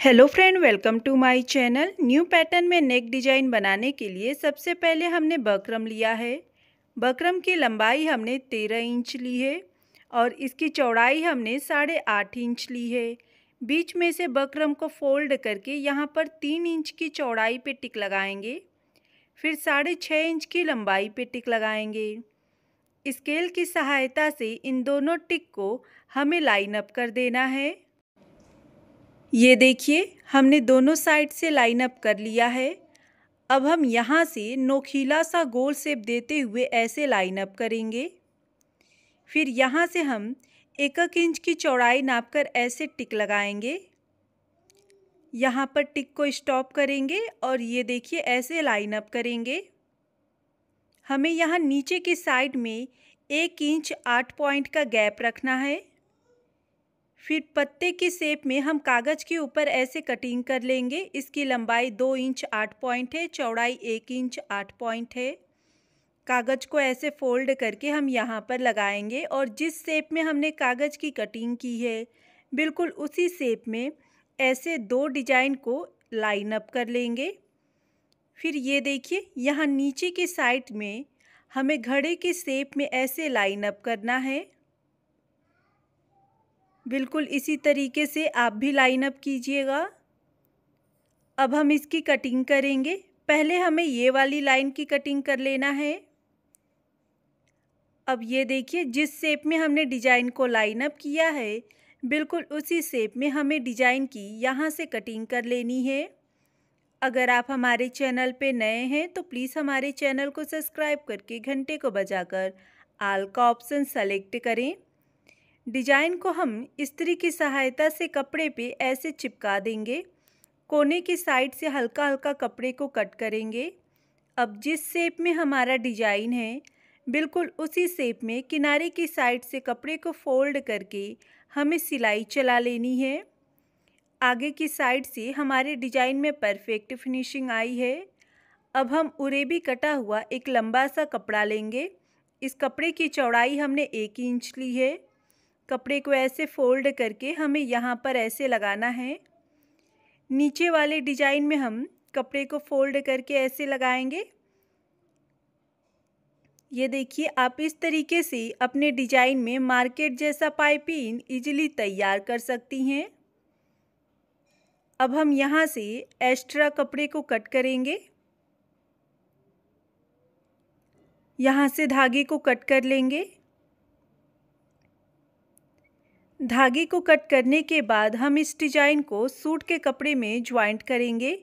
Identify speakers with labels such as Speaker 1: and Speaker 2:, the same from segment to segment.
Speaker 1: hello friend welcome to my channel new pattern में neck design बनाने के लिए सबसे पहले हमने बकरम लिया है बकरम की लंबाई हमने तेरह इंच ली है और इसकी चौड़ाई हमने साढ़े आठ इंच ली है बीच में से बकरम को फोल्ड करके यहाँ पर तीन इंच की चौड़ाई पे टिक लगाएंगे फिर साढ़े छः इंच की लंबाई पे टिक लगाएंगे स्केल की सहायता से इन दोनों टिक को हमें लाइन अप कर देना है ये देखिए हमने दोनों साइड से लाइन अप कर लिया है अब हम यहाँ से नोखीला सा गोल सेप देते हुए ऐसे लाइन अप करेंगे फिर यहाँ से हम एक एक इंच की चौड़ाई नापकर ऐसे टिक लगाएंगे यहाँ पर टिक को स्टॉप करेंगे और ये देखिए ऐसे लाइन अप करेंगे हमें यहाँ नीचे की साइड में एक इंच आठ पॉइंट का गैप रखना है फिर पत्ते की शेप में हम कागज़ के ऊपर ऐसे कटिंग कर लेंगे इसकी लंबाई दो इंच आठ पॉइंट है चौड़ाई एक इंच आठ पॉइंट है कागज़ को ऐसे फोल्ड करके हम यहाँ पर लगाएंगे और जिस शेप में हमने कागज़ की कटिंग की है बिल्कुल उसी शेप में ऐसे दो डिजाइन को लाइन अप कर लेंगे फिर ये देखिए यहाँ नीचे की साइड में हमें घड़े के शेप में ऐसे लाइन अप करना है बिल्कुल इसी तरीके से आप भी लाइन अप कीजिएगा अब हम इसकी कटिंग करेंगे पहले हमें ये वाली लाइन की कटिंग कर लेना है अब ये देखिए जिस शेप में हमने डिजाइन को लाइन अप किया है बिल्कुल उसी शेप में हमें डिजाइन की यहाँ से कटिंग कर लेनी है अगर आप हमारे चैनल पे नए हैं तो प्लीज़ हमारे चैनल को सब्सक्राइब करके घंटे को बजाकर आल का ऑप्शन सेलेक्ट करें डिजाइन को हम स्त्री की सहायता से कपड़े पे ऐसे चिपका देंगे कोने की साइड से हल्का हल्का कपड़े को कट करेंगे अब जिस शेप में हमारा डिजाइन है बिल्कुल उसी शेप में किनारे की साइड से कपड़े को फोल्ड करके हमें सिलाई चला लेनी है आगे की साइड से हमारे डिजाइन में परफेक्ट फिनिशिंग आई है अब हम उरेबी कटा हुआ एक लंबा सा कपड़ा लेंगे इस कपड़े की चौड़ाई हमने एक इंच ली है कपड़े को ऐसे फोल्ड करके हमें यहाँ पर ऐसे लगाना है नीचे वाले डिजाइन में हम कपड़े को फोल्ड करके ऐसे लगाएंगे ये देखिए आप इस तरीके से अपने डिजाइन में मार्केट जैसा पाइपिंग इजीली तैयार कर सकती हैं अब हम यहाँ से एक्स्ट्रा कपड़े को कट करेंगे यहाँ से धागे को कट कर लेंगे धागे को कट करने के बाद हम इस डिजाइन को सूट के कपड़े में ज्वाइंट करेंगे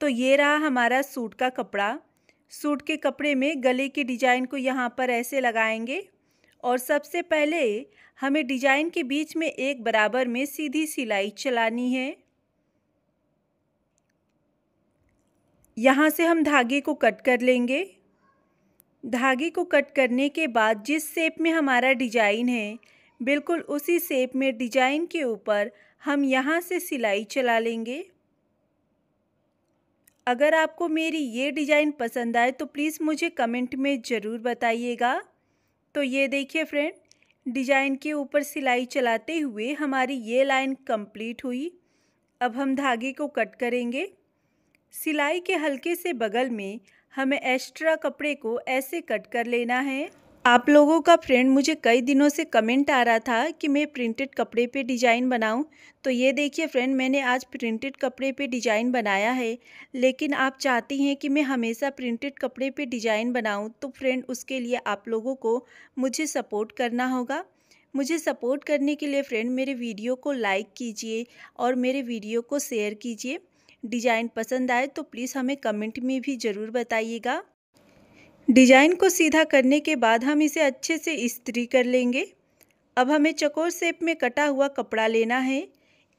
Speaker 1: तो ये रहा हमारा सूट का कपड़ा सूट के कपड़े में गले के डिजाइन को यहाँ पर ऐसे लगाएंगे और सबसे पहले हमें डिजाइन के बीच में एक बराबर में सीधी सिलाई चलानी है यहाँ से हम धागे को कट कर लेंगे धागे को कट करने के बाद जिस शेप में हमारा डिजाइन है बिल्कुल उसी सेप में डिजाइन के ऊपर हम यहाँ से सिलाई चला लेंगे अगर आपको मेरी ये डिज़ाइन पसंद आए तो प्लीज़ मुझे कमेंट में ज़रूर बताइएगा तो ये देखिए फ्रेंड डिज़ाइन के ऊपर सिलाई चलाते हुए हमारी ये लाइन कंप्लीट हुई अब हम धागे को कट करेंगे सिलाई के हल्के से बगल में हमें एक्स्ट्रा कपड़े को ऐसे कट कर लेना है आप लोगों का फ्रेंड मुझे कई दिनों से कमेंट आ रहा था कि मैं प्रिंटेड कपड़े पे डिज़ाइन बनाऊं तो ये देखिए फ्रेंड मैंने आज प्रिंटेड कपड़े पे डिज़ाइन बनाया है लेकिन आप चाहती हैं कि मैं हमेशा प्रिंटेड कपड़े पे डिज़ाइन बनाऊं तो फ्रेंड उसके लिए आप लोगों को मुझे सपोर्ट करना होगा मुझे सपोर्ट करने के लिए फ्रेंड मेरे वीडियो को लाइक कीजिए और मेरे वीडियो को शेयर कीजिए डिज़ाइन पसंद आए तो प्लीज़ हमें कमेंट में भी ज़रूर बताइएगा डिजाइन को सीधा करने के बाद हम इसे अच्छे से इस्त्री कर लेंगे अब हमें चकोर शेप में कटा हुआ कपड़ा लेना है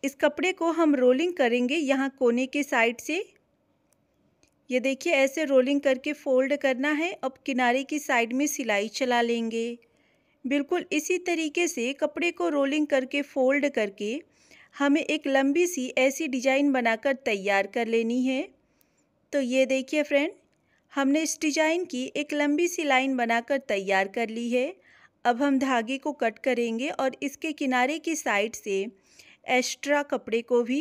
Speaker 1: इस कपड़े को हम रोलिंग करेंगे यहाँ कोने के साइड से ये देखिए ऐसे रोलिंग करके फोल्ड करना है अब किनारे की साइड में सिलाई चला लेंगे बिल्कुल इसी तरीके से कपड़े को रोलिंग करके फोल्ड करके हमें एक लंबी सी ऐसी डिजाइन बनाकर तैयार कर लेनी है तो ये देखिए फ्रेंड हमने इस डिजाइन की एक लंबी सी लाइन बनाकर तैयार कर ली है अब हम धागे को कट करेंगे और इसके किनारे की साइड से एक्स्ट्रा कपड़े को भी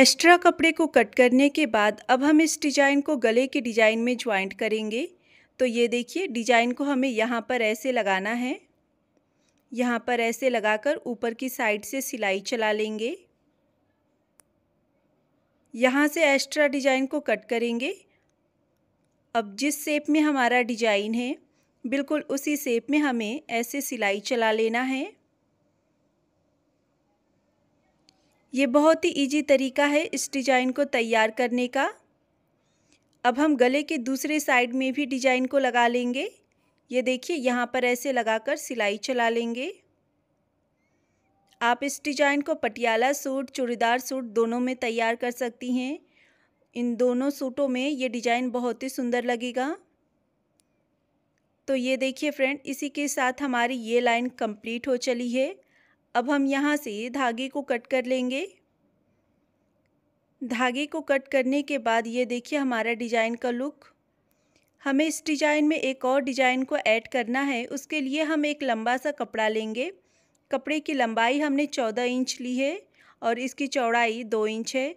Speaker 1: एक्स्ट्रा कपड़े को कट करने के बाद अब हम इस डिज़ाइन को गले के डिज़ाइन में ज्वाइंट करेंगे तो ये देखिए डिज़ाइन को हमें यहाँ पर ऐसे लगाना है यहाँ पर ऐसे लगाकर ऊपर की साइड से सिलाई चला लेंगे यहाँ से एक्स्ट्रा डिजाइन को कट करेंगे अब जिस सेप में हमारा डिजाइन है बिल्कुल उसी सेप में हमें ऐसे सिलाई चला लेना है ये बहुत ही इजी तरीका है इस डिजाइन को तैयार करने का अब हम गले के दूसरे साइड में भी डिजाइन को लगा लेंगे ये देखिए यहाँ पर ऐसे लगाकर सिलाई चला लेंगे आप इस डिजाइन को पटियाला सूट चूड़ीदार सूट दोनों में तैयार कर सकती हैं इन दोनों सूटों में ये डिजाइन बहुत ही सुंदर लगेगा तो ये देखिए फ्रेंड इसी के साथ हमारी ये लाइन कंप्लीट हो चली है अब हम यहाँ से धागे को कट कर लेंगे धागे को कट करने के बाद ये देखिए हमारा डिज़ाइन का लुक हमें इस डिज़ाइन में एक और डिज़ाइन को ऐड करना है उसके लिए हम एक लंबा सा कपड़ा लेंगे कपड़े की लंबाई हमने चौदह इंच ली है और इसकी चौड़ाई दो इंच है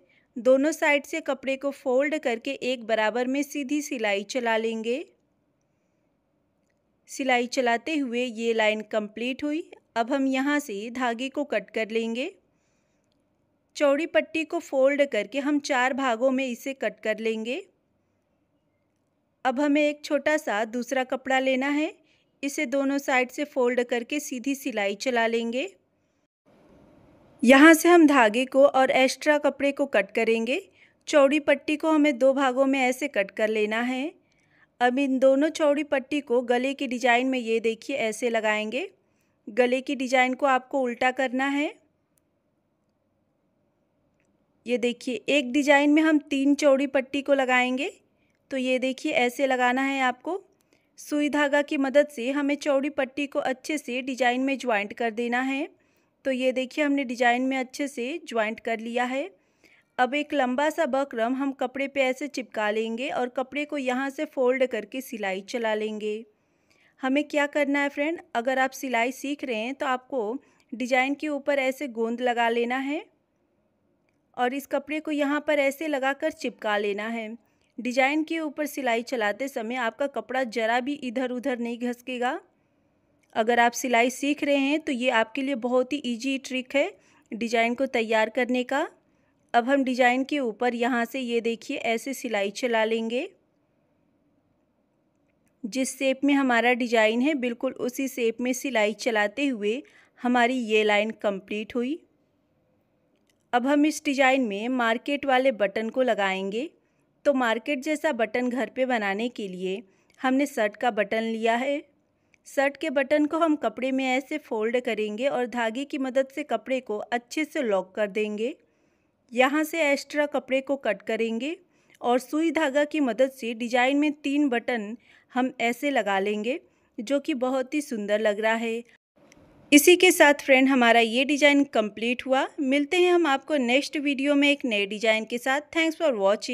Speaker 1: दोनों साइड से कपड़े को फोल्ड करके एक बराबर में सीधी सिलाई चला लेंगे सिलाई चलाते हुए ये लाइन कंप्लीट हुई अब हम यहाँ से धागे को कट कर लेंगे चौड़ी पट्टी को फोल्ड करके हम चार भागों में इसे कट कर लेंगे अब हमें एक छोटा सा दूसरा कपड़ा लेना है इसे दोनों साइड से फोल्ड करके सीधी सिलाई चला लेंगे यहाँ से हम धागे को और एक्स्ट्रा कपड़े को कट करेंगे चौड़ी पट्टी को हमें दो भागों में ऐसे कट कर लेना है अब इन दोनों चौड़ी पट्टी को गले की डिज़ाइन में ये देखिए ऐसे लगाएंगे गले की डिज़ाइन को आपको उल्टा करना है ये देखिए एक डिज़ाइन में हम तीन चौड़ी पट्टी को लगाएंगे तो ये देखिए ऐसे लगाना है आपको सुई धागा की मदद से हमें चौड़ी पट्टी को अच्छे से डिजाइन में ज्वाइंट कर देना है तो ये देखिए हमने डिजाइन में अच्छे से ज्वाइंट कर लिया है अब एक लंबा सा बकरम हम कपड़े पे ऐसे चिपका लेंगे और कपड़े को यहाँ से फोल्ड करके सिलाई चला लेंगे हमें क्या करना है फ्रेंड अगर आप सिलाई सीख रहे हैं तो आपको डिजाइन के ऊपर ऐसे गोंद लगा लेना है और इस कपड़े को यहाँ पर ऐसे लगा कर चिपका लेना है डिजाइन के ऊपर सिलाई चलाते समय आपका कपड़ा ज़रा भी इधर उधर नहीं घसकेगा अगर आप सिलाई सीख रहे हैं तो ये आपके लिए बहुत ही ईजी ट्रिक है डिजाइन को तैयार करने का अब हम डिजाइन के ऊपर यहाँ से ये देखिए ऐसे सिलाई चला लेंगे जिस शेप में हमारा डिजाइन है बिल्कुल उसी शेप में सिलाई चलाते हुए हमारी ये लाइन कंप्लीट हुई अब हम इस डिजाइन में मार्केट वाले बटन को लगाएंगे तो मार्केट जैसा बटन घर पे बनाने के लिए हमने शर्ट का बटन लिया है शर्ट के बटन को हम कपड़े में ऐसे फोल्ड करेंगे और धागे की मदद से कपड़े को अच्छे से लॉक कर देंगे यहाँ से एक्स्ट्रा कपड़े को कट करेंगे और सुई धागा की मदद से डिजाइन में तीन बटन हम ऐसे लगा लेंगे जो कि बहुत ही सुंदर लग रहा है इसी के साथ फ्रेंड हमारा ये डिज़ाइन कंप्लीट हुआ मिलते हैं हम आपको नेक्स्ट वीडियो में एक नए डिज़ाइन के साथ थैंक्स फॉर वॉचिंग